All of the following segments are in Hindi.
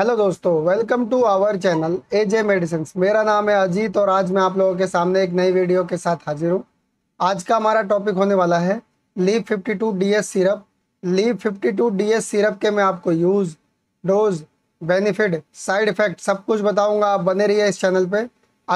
हेलो दोस्तों welcome to our channel A J medicine मेरा नाम है अजीत और आज मैं आप लोगों के सामने एक नई वीडियो के साथ हाजिर हूँ आज का हमारा टॉपिक होने वाला है Liv 52 Liv fifty Liv D S syrup के मैं आपको use dose benefit side effect सब कुछ बताऊँगा आप बने रहिए इस चैनल पर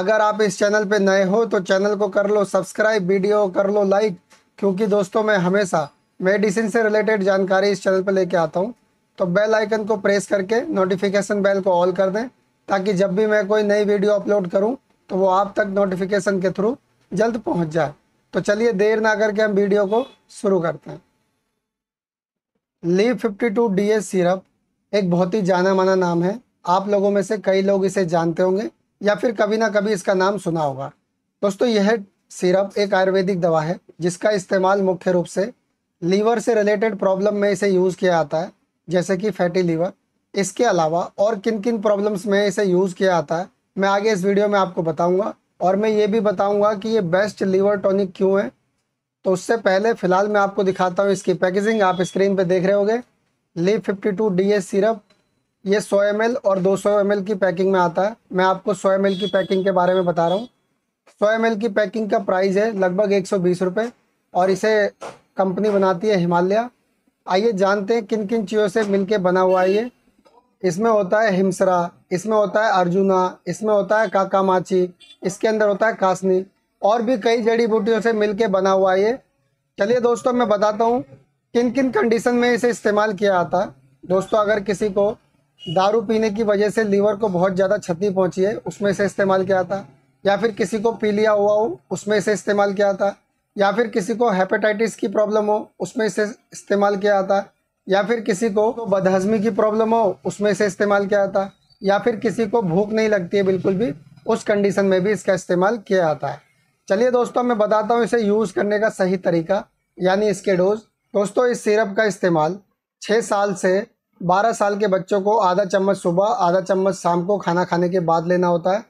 अगर आप इस चैनल पर नए हो तो चैनल को कर लो सब्सक्राइब वीडियो कर लो लाइक क्योंकि दोस्तों मैं हमेशा मेडिसिन से रिलेटेड जानकारी इस चैनल पर लेके आता हूँ तो बेल आइकन को प्रेस करके नोटिफिकेशन बेल को ऑल कर दें ताकि जब भी मैं कोई नई वीडियो अपलोड करूं तो वो आप तक नोटिफिकेशन के थ्रू जल्द पहुंच जाए तो चलिए देर ना करके हम वीडियो को शुरू करते हैं Liv fifty two D S syrup एक बहुत ही जाना माना नाम है आप लोगों में से कई लोग इसे जानते होंगे या फिर कभी ना कभी इसका नाम सुना होगा दोस्तों यह सिरप एक आयुर्वेदिक दवा है जिसका इस्तेमाल मुख्य रूप से लीवर से रिलेटेड प्रॉब्लम में इसे यूज़ किया जाता है जैसे कि फैटी लीवर इसके अलावा और किन किन प्रॉब्लम्स में इसे यूज़ किया जाता है मैं आगे इस वीडियो में आपको बताऊंगा और मैं ये भी बताऊंगा कि ये बेस्ट लीवर टॉनिक क्यों है तो उससे पहले फ़िलहाल मैं आपको दिखाता हूँ इसकी पैकेजिंग आप स्क्रीन पर देख रहे होगे Liv fifty two D S syrup ये सौ एम और दो एम की पैकिंग में आता है मैं आपको सौ एम की पैकिंग के बारे में बता रहा हूँ सौ एम की पैकिंग का प्राइस है लगभग एक सौ और इसे कंपनी बनाती है हिमालय आइए जानते हैं किन किन चीज़ों से मिलके बना हुआ है ये इसमें होता है हिमसरा इसमें होता है अर्जुना इसमें होता है काकामाची इसके अंदर होता है कासनी और भी कई जड़ी बूटियों से मिलके बना हुआ है ये चलिए दोस्तों मैं बताता हूँ किन किन कंडीशन में इसे इस्तेमाल किया जाता है दोस्तों अगर किसी को दारू पीने की वजह से लीवर को बहुत ज़्यादा क्षति पहुंची है उसमें इसे इस्तेमाल किया था या फिर किसी को पी लिया हुआ हो उसमें इसे इस्तेमाल किया था या फिर किसी को हेपेटाइटिस की प्रॉब्लम हो उसमें इसे इस्तेमाल किया जाता है या फिर किसी को बदहजमी की प्रॉब्लम हो उसमें इसे इस्तेमाल किया जाता है या फिर किसी को भूख नहीं लगती है बिल्कुल भी उस कंडीशन में भी इसका इस्तेमाल किया जाता है चलिए दोस्तों मैं बताता हूँ इसे यूज़ करने का सही तरीका यानी इसके डोज दोस्तों इस सिरप का इस्तेमाल छः साल से बारह साल के बच्चों को आधा चम्मच सुबह आधा चम्मच शाम को खाना खाने के बाद लेना होता है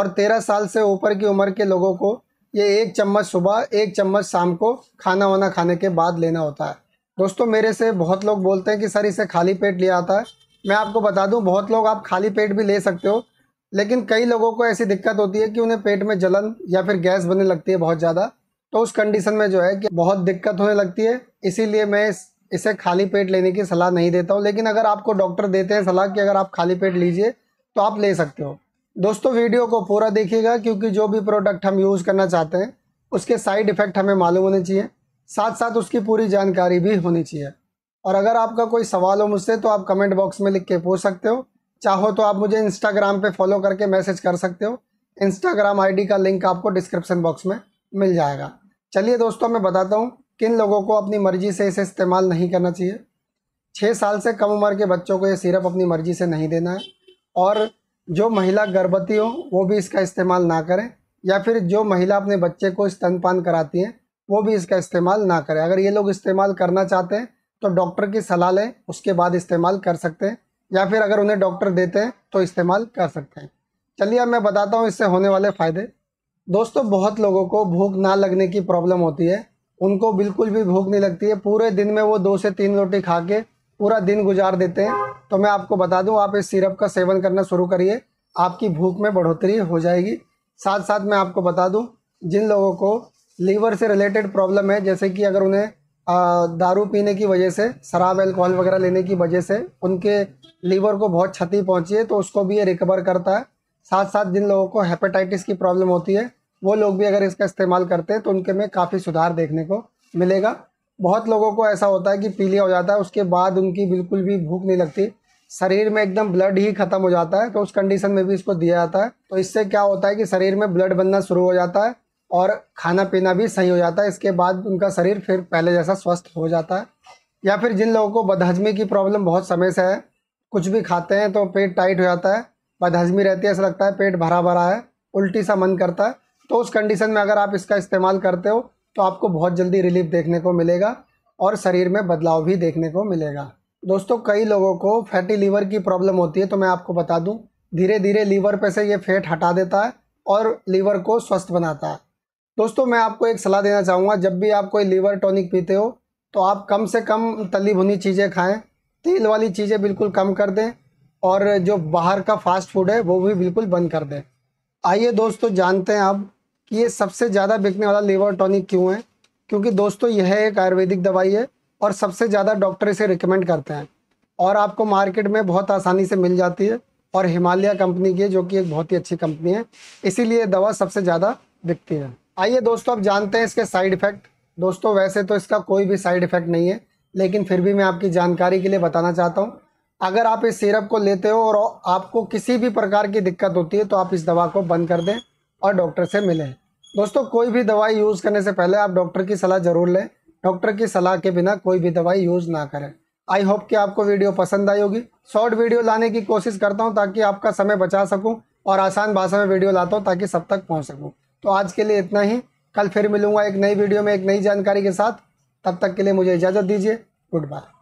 और तेरह साल से ऊपर की उम्र के लोगों को ये एक चम्मच सुबह एक चम्मच शाम को खाना वाना खाने के बाद लेना होता है दोस्तों मेरे से बहुत लोग बोलते हैं कि सर इसे खाली पेट लिया आता है मैं आपको बता दूं बहुत लोग आप खाली पेट भी ले सकते हो लेकिन कई लोगों को ऐसी दिक्कत होती है कि उन्हें पेट में जलन या फिर गैस बनने लगती है बहुत ज़्यादा तो उस कंडीशन में जो है कि बहुत दिक्कत होने लगती है इसीलिए मैं इसे खाली पेट लेने की सलाह नहीं देता हूँ लेकिन अगर आपको डॉक्टर देते हैं सलाह कि अगर आप खाली पेट लीजिए तो आप ले सकते हो दोस्तों वीडियो को पूरा देखिएगा क्योंकि जो भी प्रोडक्ट हम यूज़ करना चाहते हैं उसके साइड इफ़ेक्ट हमें मालूम होने चाहिए साथ साथ उसकी पूरी जानकारी भी होनी चाहिए और अगर आपका कोई सवाल हो मुझसे तो आप कमेंट बॉक्स में लिख के पूछ सकते हो चाहो तो आप मुझे इंस्टाग्राम पे फॉलो करके मैसेज कर सकते हो इंस्टाग्राम आईडी का लिंक आपको डिस्क्रिप्शन बॉक्स में मिल जाएगा चलिए दोस्तों मैं बताता हूँ किन लोगों को अपनी मर्ज़ी से इसे इस्तेमाल नहीं करना चाहिए छः साल से कम उम्र के बच्चों को ये सिरप अपनी मर्ज़ी से नहीं देना है और जो महिला गर्भवती हो वो भी इसका इस्तेमाल ना करें या फिर जो महिला अपने बच्चे को स्तनपान कराती हैं वो भी इसका इस्तेमाल ना करें अगर ये लोग इस्तेमाल करना चाहते हैं तो डॉक्टर की सलाह लें उसके बाद इस्तेमाल कर सकते हैं या फिर अगर उन्हें डॉक्टर देते हैं तो इस्तेमाल कर सकते हैं चलिए अब मैं बताता हूँ इससे होने वाले फ़ायदे दोस्तों बहुत लोगों को भूख ना लगने की प्रॉब्लम होती है उनको बिल्कुल भी भूख नहीं लगती है पूरे दिन में वो दो से तीन रोटी खा के पूरा दिन गुजार देते हैं तो मैं आपको बता दूं आप इस सिरप का सेवन करना शुरू करिए आपकी भूख में बढ़ोतरी हो जाएगी साथ साथ मैं आपको बता दूं जिन लोगों को लीवर से रिलेटेड प्रॉब्लम है जैसे कि अगर उन्हें दारू पीने की वजह से शराब एल्कोहल वगैरह लेने की वजह से उनके लीवर को बहुत क्षति पहुँची है तो उसको भी ये रिकवर करता है साथ साथ जिन लोगों को हेपेटाइटिस की प्रॉब्लम होती है वो लोग भी अगर इसका इस्तेमाल करते हैं तो उनके में काफ़ी सुधार देखने को मिलेगा बहुत लोगों को ऐसा होता है कि पीलिया हो जाता है उसके बाद उनकी बिल्कुल भी भूख नहीं लगती शरीर में एकदम ब्लड ही खत्म हो जाता है तो उस कंडीशन में भी इसको दिया जाता है तो इससे क्या होता है कि शरीर में ब्लड बनना शुरू हो जाता है और खाना पीना भी सही हो जाता है इसके बाद उनका शरीर फिर पहले जैसा स्वस्थ हो जाता है या फिर जिन लोगों को बदहजमी की प्रॉब्लम बहुत समय से है कुछ भी खाते हैं तो पेट टाइट हो जाता है बदहजमी रहती है ऐसा लगता है पेट भरा भरा है उल्टी सा मन करता है तो उस कंडीशन में अगर आप इसका इस्तेमाल करते हो तो आपको बहुत जल्दी रिलीफ देखने को मिलेगा और शरीर में बदलाव भी देखने को मिलेगा दोस्तों कई लोगों को फैटी लीवर की प्रॉब्लम होती है तो मैं आपको बता दूं धीरे धीरे लीवर पे से ये फैट हटा देता है और लीवर को स्वस्थ बनाता है दोस्तों मैं आपको एक सलाह देना चाहूँगा जब भी आप कोई लीवर टॉनिक पीते हो तो आप कम से कम तली भुनी चीज़ें खाएँ तेल वाली चीज़ें बिल्कुल कम कर दें और जो बाहर का फास्ट फूड है वो भी बिल्कुल बंद कर दें आइए दोस्तों जानते हैं आप कि ये सबसे ज़्यादा बिकने वाला लीवर टॉनिक क्यों है क्योंकि दोस्तों यह एक आयुर्वेदिक दवाई है और सबसे ज़्यादा डॉक्टर इसे रिकमेंड करते हैं और आपको मार्केट में बहुत आसानी से मिल जाती है और हिमालय कंपनी की जो कि एक बहुत ही अच्छी कंपनी है इसीलिए दवा सबसे ज़्यादा बिकती है आइए दोस्तों अब जानते हैं इसके साइड इफ़ेक्ट दोस्तों वैसे तो इसका कोई भी साइड इफ़ेक्ट नहीं है लेकिन फिर भी मैं आपकी जानकारी के लिए बताना चाहता हूँ अगर आप इस सिरप को लेते हो और आपको किसी भी प्रकार की दिक्कत होती है तो आप इस दवा को बंद कर दें और डॉक्टर से मिलें दोस्तों कोई भी दवाई यूज़ करने से पहले आप डॉक्टर की सलाह ज़रूर लें डॉक्टर की सलाह के बिना कोई भी दवाई यूज़ ना करें आई होप कि आपको वीडियो पसंद आई होगी शॉर्ट वीडियो लाने की कोशिश करता हूँ ताकि आपका समय बचा सकूँ और आसान भाषा में वीडियो लाता हूँ ताकि सब तक पहुँच सकूँ तो आज के लिए इतना ही कल फिर मिलूंगा एक नई वीडियो में एक नई जानकारी के साथ तब तक के लिए मुझे इजाज़त दीजिए गुड बाय